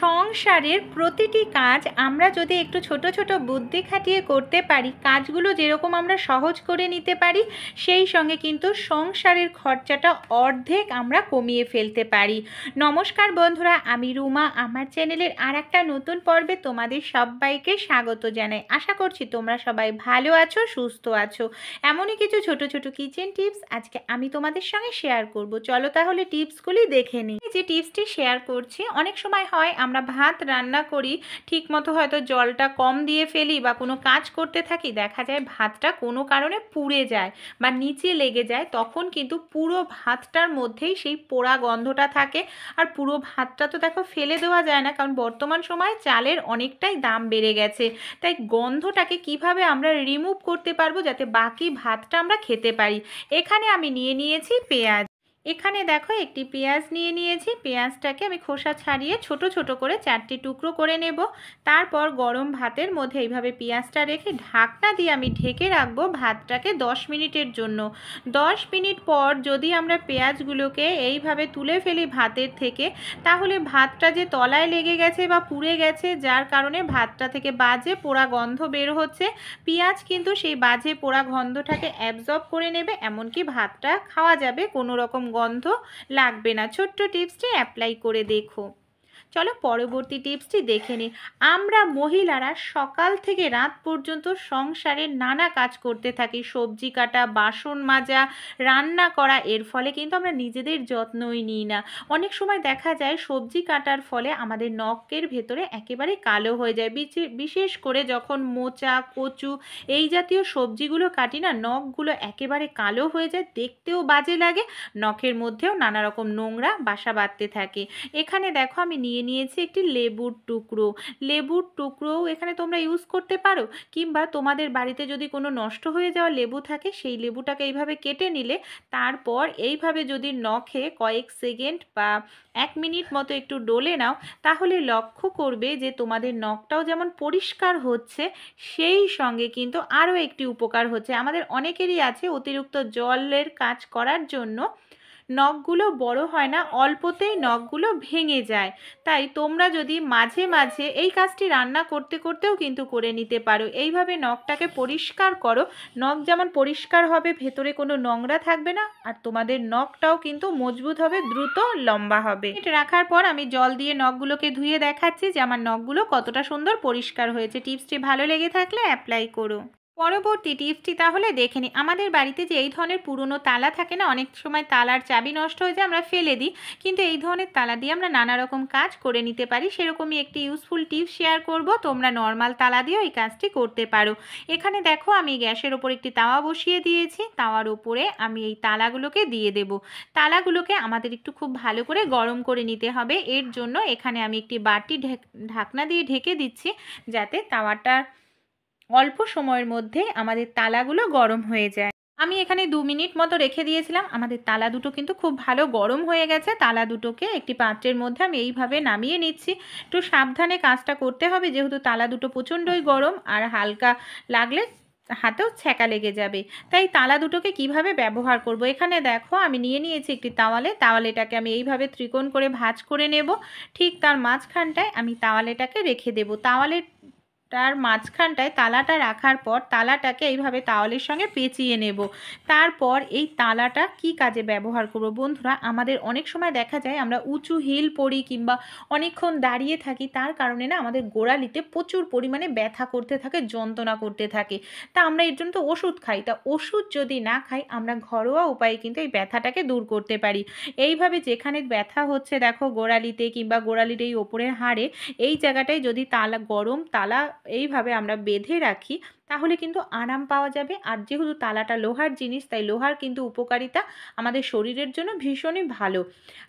সংসারের প্রতিটি কাজ আমরা যদি একটু ছোট ছোট বুদ্ধি খাটিয়ে করতে পারি কাজগুলো যেরকম আমরা সহজ করে নিতে পারি সেই সঙ্গে কিন্তু সংসারের খরচাটা অর্ধেক আমরা কমিয়ে ফেলতে পারি নমস্কার বন্ধুরা আমি রুমা আমার চ্যানেলের আর একটা নতুন পর্বে তোমাদের সবাইকে স্বাগত জানাই আশা করছি তোমরা সবাই ভালো আছো সুস্থ আছো এমনই কিছু ছোট ছোট কিচেন টিপস আজকে আমি তোমাদের সঙ্গে শেয়ার করব চলো তাহলে টিপসগুলি দেখে নিই যে টিপসটি শেয়ার করছি অনেক সময় হয় হয় আমরা ভাত রান্না করি ঠিক মতো হয়তো জলটা কম দিয়ে ফেলি বা কোনো কাজ করতে থাকি দেখা যায় ভাতটা কোনো কারণে পুড়ে যায় বা নিচে লেগে যায় তখন কিন্তু পুরো ভাতটার মধ্যেই সেই পোড়া গন্ধটা থাকে আর পুরো ভাতটা তো দেখো ফেলে দেওয়া যায় না কারণ বর্তমান সময়ে চালের অনেকটাই দাম বেড়ে গেছে তাই গন্ধটাকে কিভাবে আমরা রিমুভ করতে পারবো যাতে বাকি ভাতটা আমরা খেতে পারি এখানে আমি নিয়ে নিয়েছি পেঁয়াজ এখানে দেখো একটি পেঁয়াজ নিয়ে নিয়েছি পেঁয়াজটাকে আমি খোসা ছাড়িয়ে ছোট ছোট করে চারটি টুকরো করে নেব তারপর গরম ভাতের মধ্যে এইভাবে পেঁয়াজটা রেখে ঢাকনা দিয়ে আমি ঢেকে রাখবো ভাতটাকে 10 মিনিটের জন্য 10 মিনিট পর যদি আমরা পেঁয়াজগুলোকে এইভাবে তুলে ফেলি ভাতের থেকে তাহলে ভাতটা যে তলায় লেগে গেছে বা পুড়ে গেছে যার কারণে ভাতটা থেকে বাজে পোড়া গন্ধ বের হচ্ছে পেঁয়াজ কিন্তু সেই বাজে পোড়া গন্ধটাকে অ্যাবজর্ব করে নেবে এমনকি ভাতটা খাওয়া যাবে কোনো রকম গন্ধ লাগবে না ছোট্ট টিপসটি অ্যাপ্লাই করে দেখো চলো পরবর্তী টিপসটি দেখে নিই আমরা মহিলারা সকাল থেকে রাত পর্যন্ত সংসারে নানা কাজ করতে থাকি সবজি কাটা বাসন মাজা রান্না করা এর ফলে কিন্তু আমরা নিজেদের যত্নই নিই না অনেক সময় দেখা যায় সবজি কাটার ফলে আমাদের নখের ভেতরে একেবারে কালো হয়ে যায় বিশেষ করে যখন মোচা কচু এই জাতীয় সবজিগুলো কাটি না নখগুলো একেবারে কালো হয়ে যায় দেখতেও বাজে লাগে নখের মধ্যেও নানা রকম নোংরা বাসা বাঁধতে থাকে এখানে দেখো আমি নিয়ে নিয়ে নিয়েছি একটি লেবুর টুকরো লেবুর টুকরোও এখানে তোমরা ইউজ করতে পারো কিংবা তোমাদের বাড়িতে যদি কোনো নষ্ট হয়ে যাওয়া লেবু থাকে সেই লেবুটাকে এইভাবে কেটে নিলে তারপর এইভাবে যদি নখে কয়েক সেকেন্ড বা এক মিনিট মতো একটু ডলে নাও তাহলে লক্ষ্য করবে যে তোমাদের নখটাও যেমন পরিষ্কার হচ্ছে সেই সঙ্গে কিন্তু আরও একটি উপকার হচ্ছে আমাদের অনেকেরই আছে অতিরিক্ত জলের কাজ করার জন্য নখগুলো বড় হয় না অল্পতেই নখগুলো ভেঙে যায় তাই তোমরা যদি মাঝে মাঝে এই কাজটি রান্না করতে করতেও কিন্তু করে নিতে পারো এইভাবে নখটাকে পরিষ্কার করো নখ যেমন পরিষ্কার হবে ভেতরে কোনো নোংরা থাকবে না আর তোমাদের নখটাও কিন্তু মজবুত হবে দ্রুত লম্বা হবে এটা রাখার পর আমি জল দিয়ে নখগুলোকে ধুয়ে দেখাচ্ছি যে আমার নখগুলো কতটা সুন্দর পরিষ্কার হয়েছে টিপসটি ভালো লেগে থাকলে অ্যাপ্লাই করো পরবর্তী টিপসটি তাহলে দেখে নিই আমাদের বাড়িতে যে এই ধরনের পুরনো তালা থাকে না অনেক সময় তালার চাবি নষ্ট হয়ে যায় আমরা ফেলে দিই কিন্তু এই ধরনের তালা দিয়ে আমরা নানা রকম কাজ করে নিতে পারি সেরকমই একটি ইউজফুল টিপস শেয়ার করব তোমরা নর্মাল তালা দিয়েও এই কাজটি করতে পারো এখানে দেখো আমি গ্যাসের ওপর একটি তাওয়া বসিয়ে দিয়েছি তাওয়ার ওপরে আমি এই তালাগুলোকে দিয়ে দেব তালাগুলোকে আমাদের একটু খুব ভালো করে গরম করে নিতে হবে এর জন্য এখানে আমি একটি বাটি ঢাকনা দিয়ে ঢেকে দিচ্ছি যাতে তাওয়াটার অল্প সময়ের মধ্যে আমাদের তালাগুলো গরম হয়ে যায় আমি এখানে দু মিনিট মতো রেখে দিয়েছিলাম আমাদের তালা দুটো কিন্তু খুব ভালো গরম হয়ে গেছে তালা দুটোকে একটি পাত্রের মধ্যে আমি এইভাবে নামিয়ে নিচ্ছি একটু সাবধানে কাজটা করতে হবে যেহেতু তালা দুটো প্রচণ্ডই আচ্ছা। গরম আর হালকা লাগলে হাতেও ছ্যাঁকা লেগে যাবে তাই তালা দুটোকে কিভাবে ব্যবহার করব এখানে দেখো আমি নিয়ে নিয়েছি একটি তাওয়ালে তাওয়ালেটাকে আমি এইভাবে ত্রিকোণ করে ভাজ করে নেব ঠিক তার মাঝখানটায় আমি তাওয়ালেটাকে রেখে দেব তাওয়ালের তার মাঝখানটায় তালাটা রাখার পর তালাটাকে এইভাবে তাওয়ালের সঙ্গে পেঁচিয়ে নেব তারপর এই তালাটা কি কাজে ব্যবহার করব বন্ধুরা আমাদের অনেক সময় দেখা যায় আমরা উঁচু হিল পরি কিংবা অনেকক্ষণ দাঁড়িয়ে থাকি তার কারণে না আমাদের গোড়ালিতে প্রচুর পরিমাণে ব্যথা করতে থাকে যন্ত্রণা করতে থাকে তা আমরা এর জন্য তো ওষুধ খাই তা ওষুধ যদি না খাই আমরা ঘরোয়া উপায়ে কিন্তু এই ব্যথাটাকে দূর করতে পারি এইভাবে যেখানে ব্যথা হচ্ছে দেখো গোড়ালিতে কিংবা গোড়ালির এই ওপরের হাড়ে এই জায়গাটায় যদি তালা গরম তালা এইভাবে আমরা বেঁধে রাখি তাহলে কিন্তু আরাম পাওয়া যাবে আর যেহেতু তালাটা লোহার জিনিস তাই লোহার কিন্তু উপকারিতা আমাদের শরীরের জন্য ভীষণই ভালো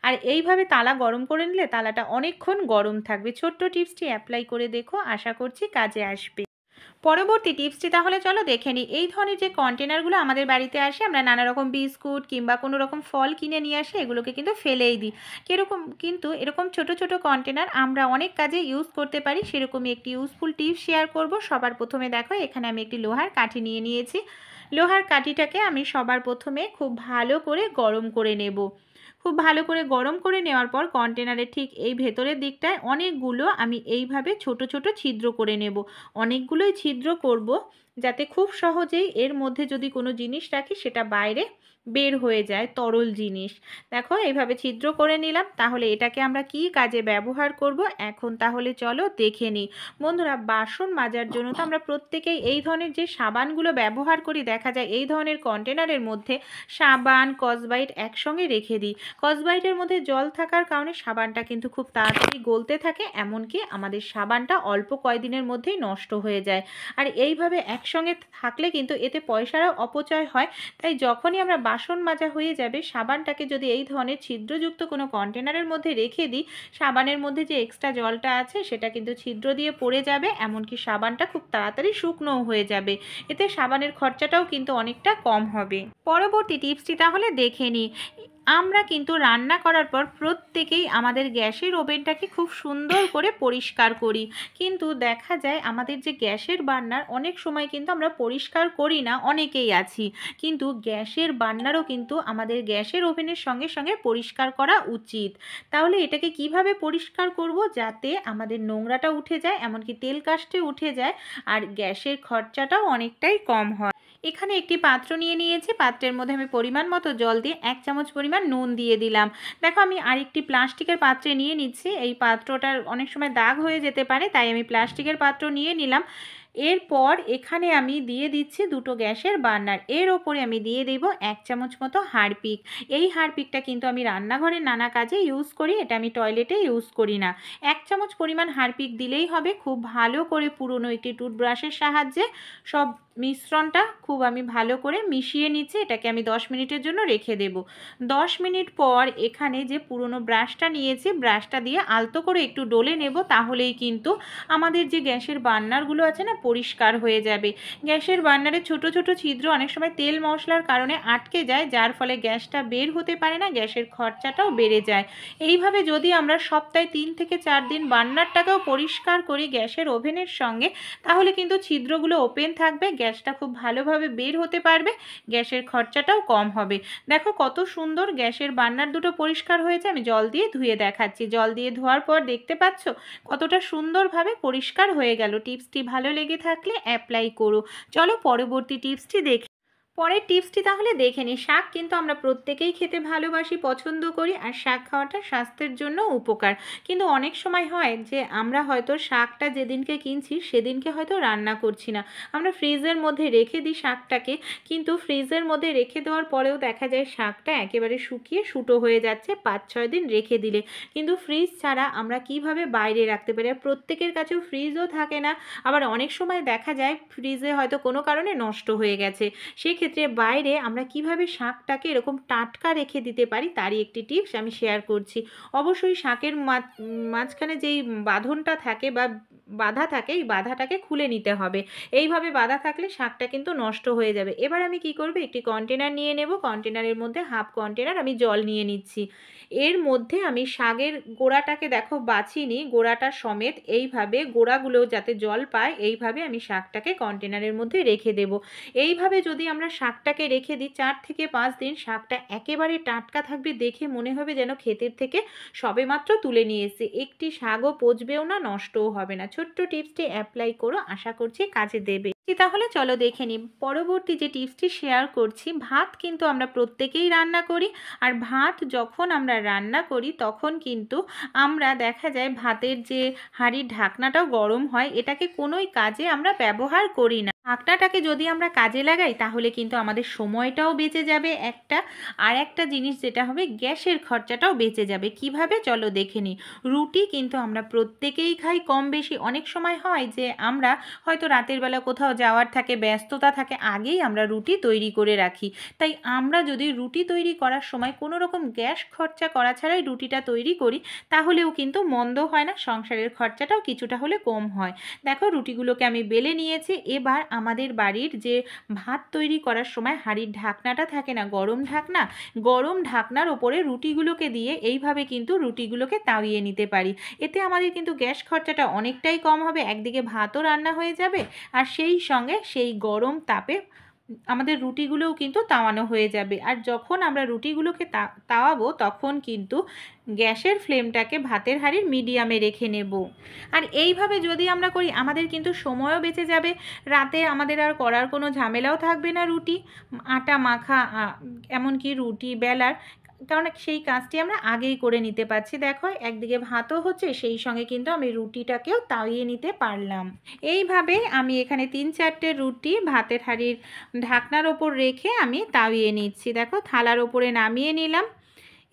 আর এইভাবে তালা গরম করে নিলে তালাটা অনেকক্ষণ গরম থাকবে ছোট্ট টিপসটি অ্যাপ্লাই করে দেখো আশা করছি কাজে আসবে পরবর্তী টিপসটি তাহলে চলো দেখে নিই এই ধরনের যে কন্টেনারগুলো আমাদের বাড়িতে আসে আমরা নানা রকম বিস্কুট কিংবা কোনো রকম ফল কিনে নিয়ে আসে এগুলোকে কিন্তু ফেলেই দিই কীরকম কিন্তু এরকম ছোট ছোট কন্টেনার আমরা অনেক কাজে ইউজ করতে পারি সেরকমই একটি ইউজফুল টিপস শেয়ার করব সবার প্রথমে দেখো এখানে আমি একটি লোহার কাঠি নিয়ে নিয়েছি লোহার কাঠিটাকে আমি সবার প্রথমে খুব ভালো করে গরম করে নেব খুব ভালো করে গরম করে নেওয়ার পর কন্টেনারে ঠিক এই ভেতরের দিকটায় অনেকগুলো আমি এইভাবে ছোট ছোট ছিদ্র করে নেব অনেকগুলোই ছিদ্র করব যাতে খুব সহজেই এর মধ্যে যদি কোনো জিনিস রাখি সেটা বাইরে বের হয়ে যায় তরল জিনিস দেখো এইভাবে ছিদ্র করে নিলাম তাহলে এটাকে আমরা কি কাজে ব্যবহার করব এখন তাহলে চলো দেখে নিই বন্ধুরা বাসন মাজার জন্য তো আমরা প্রত্যেকেই এই ধরনের যে সাবানগুলো ব্যবহার করি দেখা যায় এই ধরনের কন্টেনারের মধ্যে সাবান কসবাইট একসঙ্গে রেখে দিই কসবাইটের মধ্যে জল থাকার কারণে সাবানটা কিন্তু খুব তাড়াতাড়ি গলতে থাকে এমনকি আমাদের সাবানটা অল্প কয়েকদিনের মধ্যেই নষ্ট হয়ে যায় আর এইভাবে একসঙ্গে থাকলে কিন্তু এতে পয়সারও অপচয় হয় তাই যখনই আমরা বাসন মাজা হয়ে যাবে সাবানটাকে যদি এই ধরনের ছিদ্রযুক্ত কোনো কন্টেনারের মধ্যে রেখে দিই সাবানের মধ্যে যে এক্সট্রা জলটা আছে সেটা কিন্তু ছিদ্র দিয়ে পড়ে যাবে এমনকি সাবানটা খুব তাড়াতাড়ি শুকনোও হয়ে যাবে এতে সাবানের খরচাটাও কিন্তু অনেকটা কম হবে পরবর্তী টিপসটি তাহলে দেখে নিই আমরা কিন্তু রান্না করার পর প্রত্যেকেই আমাদের গ্যাসের ওভেনটাকে খুব সুন্দর করে পরিষ্কার করি কিন্তু দেখা যায় আমাদের যে গ্যাসের বান্নার অনেক সময় কিন্তু আমরা পরিষ্কার করি না অনেকেই আছি কিন্তু গ্যাসের বান্নারও কিন্তু আমাদের গ্যাসের ওভেনের সঙ্গে সঙ্গে পরিষ্কার করা উচিত তাহলে এটাকে কিভাবে পরিষ্কার করব যাতে আমাদের নোংরাটা উঠে যায় এমনকি তেল কাস্টে উঠে যায় আর গ্যাসের খরচাটাও অনেকটাই কম হয় এখানে একটি পাত্র নিয়ে নিয়েছি পাত্রের মধ্যে আমি পরিমাণ মতো জল দিয়ে এক চামচ পরিমাণ নুন দিয়ে দিলাম দেখো আমি আরেকটি প্লাস্টিকের পাত্রে নিয়ে নিচ্ছি এই পাত্রটার অনেক সময় দাগ হয়ে যেতে পারে তাই আমি প্লাস্টিকের পাত্র নিয়ে নিলাম এরপর এখানে আমি দিয়ে দিচ্ছি দুটো গ্যাসের বার্নার এর ওপরে আমি দিয়ে দেব এক চামচ মতো হারপিক এই হারপিকটা কিন্তু আমি রান্নাঘরে নানা কাজে ইউজ করি এটা আমি টয়লেটে ইউজ করি না এক চামচ পরিমাণ হারপিক দিলেই হবে খুব ভালো করে পুরনো একটি টুথব্রাশের সাহায্যে সব মিশ্রণটা খুব আমি ভালো করে মিশিয়ে নিচ্ছি এটাকে আমি দশ মিনিটের জন্য রেখে দেব দশ মিনিট পর এখানে যে পুরনো ব্রাশটা নিয়েছি ব্রাশটা দিয়ে আলতো করে একটু ডলে নেব তাহলেই কিন্তু আমাদের যে গ্যাসের বার্নারগুলো আছে না পরিষ্কার হয়ে যাবে গ্যাসের বার্নারে ছোট ছোট ছিদ্র অনেক সময় তেল মশলার কারণে আটকে যায় যার ফলে গ্যাসটা বের হতে পারে না গ্যাসের খরচাটাও বেড়ে যায় এইভাবে যদি আমরা সপ্তাহে তিন থেকে চার দিন বার্নারটাকেও পরিষ্কার করি গ্যাসের ওভেনের সঙ্গে তাহলে কিন্তু ছিদ্রগুলো ওপেন থাকবে গ্যাসটা খুব ভালোভাবে বের হতে পারবে গ্যাসের খরচাটাও কম হবে দেখো কত সুন্দর গ্যাসের বার্নার দুটো পরিষ্কার হয়েছে আমি জল দিয়ে ধুয়ে দেখাচ্ছি জল দিয়ে ধোয়ার পর দেখতে পাচ্ছ কতটা সুন্দরভাবে পরিষ্কার হয়ে গেল টিপসটি ভালো লেগে লেগে থাকলে অ্যাপ্লাই করো চলো পরবর্তী টিপসটি দেখে পরের টিপসটি তাহলে দেখে নিই শাক কিন্তু আমরা প্রত্যেকেই খেতে ভালোবাসি পছন্দ করি আর শাক খাওয়াটা স্বাস্থ্যের জন্য উপকার কিন্তু অনেক সময় হয় যে আমরা হয়তো শাকটা যেদিনকে কিনছি সেদিনকে হয়তো রান্না করছি না আমরা ফ্রিজের মধ্যে রেখে দিই শাকটাকে কিন্তু ফ্রিজের মধ্যে রেখে দেওয়ার পরেও দেখা যায় শাকটা একেবারে শুকিয়ে শুটো হয়ে যাচ্ছে পাঁচ ছয় দিন রেখে দিলে কিন্তু ফ্রিজ ছাড়া আমরা কিভাবে বাইরে রাখতে পারি আর প্রত্যেকের কাছেও ফ্রিজও থাকে না আবার অনেক সময় দেখা যায় ফ্রিজে হয়তো কোনো কারণে নষ্ট হয়ে গেছে সেক্ষেত্রে ক্ষেত্রে বাইরে আমরা কিভাবে শাঁখটাকে এরকম টাটকা রেখে দিতে পারি তারই একটি টিপস আমি শেয়ার করছি অবশ্যই শাঁখের মাঝখানে যেই বাঁধনটা থাকে বা বাধা থাকে এই বাধাটাকে খুলে নিতে হবে এইভাবে বাধা থাকলে শাকটা কিন্তু নষ্ট হয়ে যাবে এবার আমি কি করব একটি কন্টেনার নিয়ে নেব কন্টেনারের মধ্যে হাফ কন্টেনার আমি জল নিয়ে নিচ্ছি এর মধ্যে আমি শাকের গোড়াটাকে দেখো বাছিনি গোড়াটা সমেত এইভাবে গোড়াগুলো যাতে জল পায় এইভাবে আমি শাকটাকে কন্টেনারের মধ্যে রেখে দেব এইভাবে যদি আমরা শাকটাকে রেখে দিই চার থেকে পাঁচ দিন শাকটা একেবারে টাটকা থাকবে দেখে মনে হবে যেন ক্ষেতের থেকে সবেমাত্র তুলে নিয়ে এসে একটি শাকও পচবেও না নষ্টও হবে না ছোট্ট টিপসটি অ্যাপ্লাই করো আশা করছি কাজে দেবে তাহলে চলো দেখে নিই পরবর্তী যে টিপসটি শেয়ার করছি ভাত কিন্তু আমরা প্রত্যেকেই রান্না করি আর ভাত যখন আমরা রান্না করি তখন কিন্তু আমরা দেখা যায় ভাতের যে হাঁড়ির ঢাকনাটাও গরম হয় এটাকে কোনোই কাজে আমরা ব্যবহার করি না আঁকটাটাকে যদি আমরা কাজে লাগাই তাহলে কিন্তু আমাদের সময়টাও বেঁচে যাবে একটা আর একটা জিনিস যেটা হবে গ্যাসের খরচাটাও বেঁচে যাবে কিভাবে চলো দেখে নিই রুটি কিন্তু আমরা প্রত্যেকেই খাই কম বেশি অনেক সময় হয় যে আমরা হয়তো রাতের বেলা কোথাও যাওয়ার থাকে ব্যস্ততা থাকে আগেই আমরা রুটি তৈরি করে রাখি তাই আমরা যদি রুটি তৈরি করার সময় কোনো রকম গ্যাস খরচা করা ছাড়াই রুটিটা তৈরি করি তাহলেও কিন্তু মন্দ হয় না সংসারের খরচাটাও কিছুটা হলে কম হয় দেখো রুটিগুলোকে আমি বেলে নিয়েছি এবার আমাদের বাড়ির যে ভাত তৈরি করার সময় হাঁড়ির ঢাকনাটা থাকে না গরম ঢাকনা গরম ঢাকনার ওপরে রুটিগুলোকে দিয়ে এইভাবে কিন্তু রুটিগুলোকে তাড়িয়ে নিতে পারি এতে আমাদের কিন্তু গ্যাস খরচাটা অনেকটাই কম হবে একদিকে ভাতও রান্না হয়ে যাবে আর সেই সঙ্গে সেই গরম তাপে আমাদের রুটিগুলোও কিন্তু তাওয়ানো হয়ে যাবে আর যখন আমরা রুটিগুলোকে তাওয়াবো তখন কিন্তু গ্যাসের ফ্লেমটাকে ভাতের হাড়ির মিডিয়ামে রেখে নেব আর এইভাবে যদি আমরা করি আমাদের কিন্তু সময়ও বেঁচে যাবে রাতে আমাদের আর করার কোনো ঝামেলাও থাকবে না রুটি আটা মাখা এমনকি রুটি বেলার কারণ সেই কাজটি আমরা আগেই করে নিতে পারছি দেখো একদিকে ভাতও হচ্ছে সেই সঙ্গে কিন্তু আমি রুটিটাকেও তাওয়িয়ে নিতে পারলাম এইভাবে আমি এখানে তিন চারটে রুটি ভাতের হাড়ির ঢাকনার ওপর রেখে আমি তাওয়িয়ে নিচ্ছি দেখো থালার ওপরে নামিয়ে নিলাম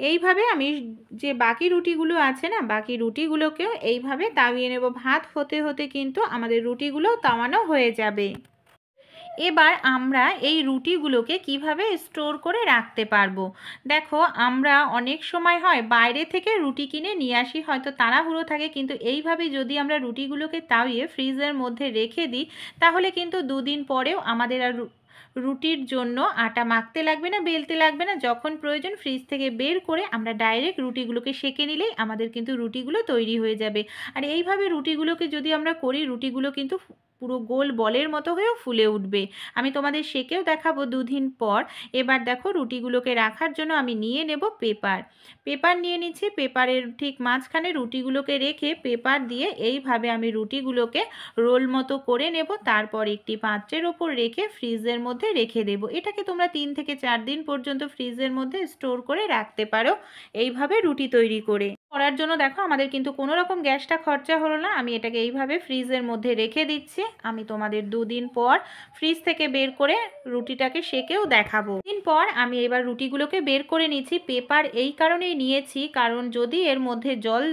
এইভাবে আমি যে বাকি রুটিগুলো আছে না বাকি রুটিগুলোকেও এইভাবে তাওয়িয়ে নেব ভাত হতে হতে কিন্তু আমাদের রুটিগুলো তাওয়ানো হয়ে যাবে এবার আমরা এই রুটিগুলোকে কিভাবে স্টোর করে রাখতে পারবো দেখো আমরা অনেক সময় হয় বাইরে থেকে রুটি কিনে নিয়ে আসি হয়তো তাড়াহুড়ো থাকে কিন্তু এইভাবে যদি আমরা রুটিগুলোকে তাওয়ে ফ্রিজের মধ্যে রেখে দিই তাহলে কিন্তু দুদিন পরেও আমাদের আর রুটির জন্য আটা মাখতে লাগবে না বেলতে লাগবে না যখন প্রয়োজন ফ্রিজ থেকে বের করে আমরা ডাইরেক্ট রুটিগুলোকে সেঁকে নিলেই আমাদের কিন্তু রুটিগুলো তৈরি হয়ে যাবে আর এইভাবে রুটিগুলোকে যদি আমরা করি রুটিগুলো কিন্তু পুরো গোল বলের মতো হয়েও ফুলে উঠবে আমি তোমাদের সেকেও দেখাবো দুদিন পর এবার দেখো রুটিগুলোকে রাখার জন্য আমি নিয়ে নেব পেপার পেপার নিয়ে নিচ্ছি পেপারের ঠিক মাঝখানে রুটিগুলোকে রেখে পেপার দিয়ে এইভাবে আমি রুটিগুলোকে রোল মতো করে নেব তারপর একটি পাত্রের ওপর রেখে ফ্রিজের মধ্যে রেখে দেব এটাকে তোমরা তিন থেকে চার দিন পর্যন্ত ফ্রিজের মধ্যে স্টোর করে রাখতে পারো এইভাবে রুটি তৈরি করে করার জন্য দেখো আমাদের কিন্তু কোনো রকম গ্যাসটা খরচা হলো না আমি এটাকে এইভাবে ফ্রিজের মধ্যে রেখে দিচ্ছি আমি তোমাদের দুদিন পর ফ্রিজ থেকে বের করে রুটিটাকে সেকেও দেখাবো দিন পর আমি এবার রুটিগুলোকে বের করে নিচ্ছি পেপার এই কারণেই নিয়েছি কারণ যদি এর মধ্যে জল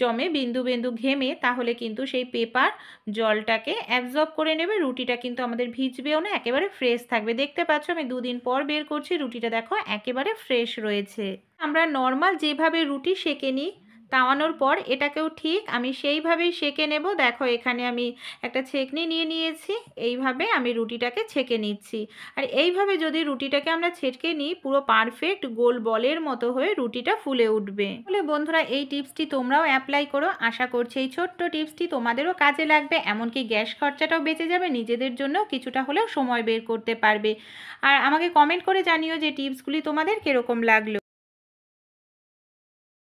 জমে বিন্দু বিন্দু ঘেমে তাহলে কিন্তু সেই পেপার জলটাকে অ্যাবজর্ব করে নেবে রুটিটা কিন্তু আমাদের ভিজবেও না একেবারে ফ্রেশ থাকবে দেখতে পাচ্ছ আমি দুদিন পর বের করছি রুটিটা দেখো একেবারে ফ্রেশ রয়েছে আমরা নর্মাল যেভাবে রুটি সেকে নিই তাওয়ানোর পর এটাকেও ঠিক আমি সেইভাবেই সেকে নেব দেখো এখানে আমি একটা ছেঁকনি নিয়ে নিয়েছি এইভাবে আমি রুটিটাকে ছেঁকে নিচ্ছি আর এইভাবে যদি রুটিটাকে আমরা ছেঁকে নিই পুরো পারফেক্ট গোল বলের মতো হয়ে রুটিটা ফুলে উঠবে তাহলে বন্ধুরা এই টিপসটি তোমরাও অ্যাপ্লাই করো আশা করছি এই ছোট্ট টিপসটি তোমাদেরও কাজে লাগবে এমনকি গ্যাস খরচাটাও বেঁচে যাবে নিজেদের জন্য কিছুটা হলেও সময় বের করতে পারবে আর আমাকে কমেন্ট করে জানিও যে টিপসগুলি তোমাদের কীরকম লাগলো